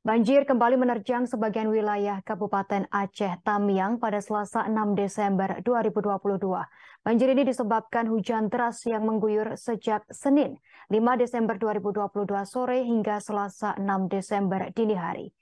Banjir kembali menerjang sebagian wilayah Kabupaten Aceh Tamiang pada Selasa 6 Desember 2022. Banjir ini disebabkan hujan deras yang mengguyur sejak Senin 5 Desember 2022 sore hingga Selasa 6 Desember dini hari.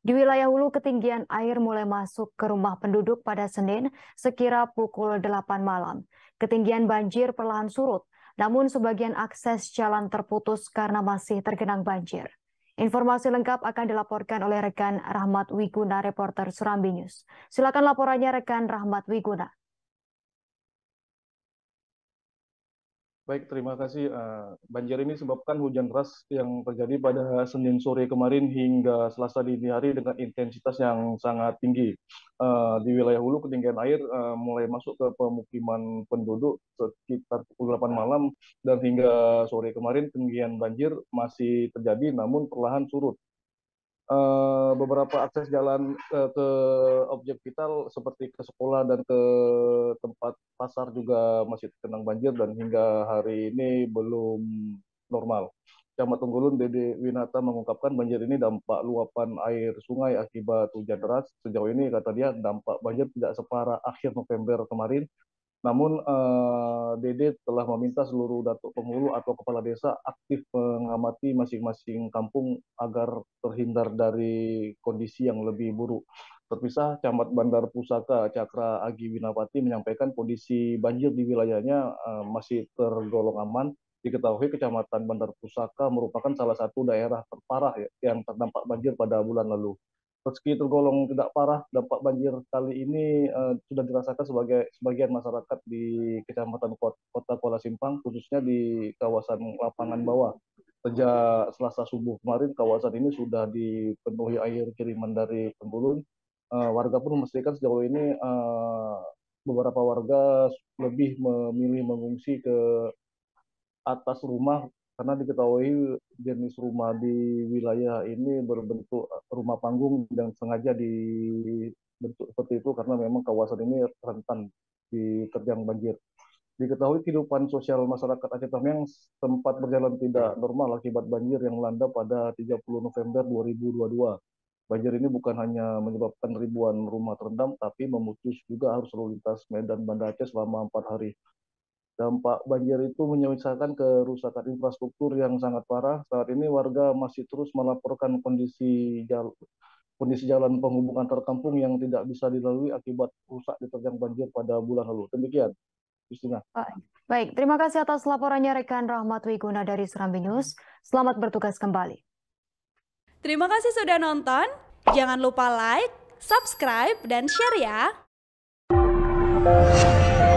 Di wilayah hulu ketinggian air mulai masuk ke rumah penduduk pada Senin sekira pukul 8 malam. Ketinggian banjir perlahan surut, namun sebagian akses jalan terputus karena masih tergenang banjir. Informasi lengkap akan dilaporkan oleh rekan Rahmat Wiguna, reporter Surambi News. Silakan laporannya rekan Rahmat Wiguna. Baik, terima kasih. Eh, banjir ini disebabkan hujan deras yang terjadi pada Senin sore kemarin hingga Selasa dini hari dengan intensitas yang sangat tinggi. Eh, di wilayah hulu ketinggian air eh, mulai masuk ke pemukiman penduduk sekitar pukul 8 malam dan hingga sore kemarin ketinggian banjir masih terjadi namun perlahan surut. Eh, beberapa akses jalan uh, ke objek vital seperti ke sekolah dan ke tempat pasar juga masih terkenang banjir dan hingga hari ini belum normal. Camat Tunggulun Dede Winata mengungkapkan banjir ini dampak luapan air sungai akibat hujan deras. Sejauh ini kata dia dampak banjir tidak separah akhir November kemarin namun uh, Dede telah meminta seluruh datuk penghulu atau kepala desa aktif mengamati masing-masing kampung agar terhindar dari kondisi yang lebih buruk. Terpisah, Camat Bandar Pusaka Cakra Agi Winapati menyampaikan kondisi banjir di wilayahnya uh, masih tergolong aman. Diketahui Kecamatan Bandar Pusaka merupakan salah satu daerah terparah ya, yang terdampak banjir pada bulan lalu meski tergolong tidak parah, dampak banjir kali ini uh, sudah dirasakan sebagai sebagian masyarakat di Kecamatan Kota, Kuala Simpang, khususnya di kawasan lapangan bawah. Sejak Selasa subuh kemarin, kawasan ini sudah dipenuhi air kiriman dari pembuluh eh, Uh, warga pun memastikan sejauh ini uh, beberapa warga lebih memilih mengungsi ke atas rumah karena diketahui jenis rumah di wilayah ini berbentuk rumah panggung yang sengaja dibentuk seperti itu karena memang kawasan ini rentan diterjang banjir. Diketahui kehidupan sosial masyarakat Aceh Tamiang sempat berjalan tidak normal akibat banjir yang melanda pada 30 November 2022. Banjir ini bukan hanya menyebabkan ribuan rumah terendam, tapi memutus juga arus lalu lintas Medan Banda Aceh selama empat hari. Dampak banjir itu menyebabkan kerusakan infrastruktur yang sangat parah. Saat ini warga masih terus melaporkan kondisi jalan kondisi jalan penghubung antar yang tidak bisa dilalui akibat rusak diterjang banjir pada bulan lalu. Demikian, Kristina. Baik, terima kasih atas laporannya rekan Rahmat Wiguna dari Serambi News. Selamat bertugas kembali. Terima kasih sudah nonton. Jangan lupa like, subscribe, dan share ya.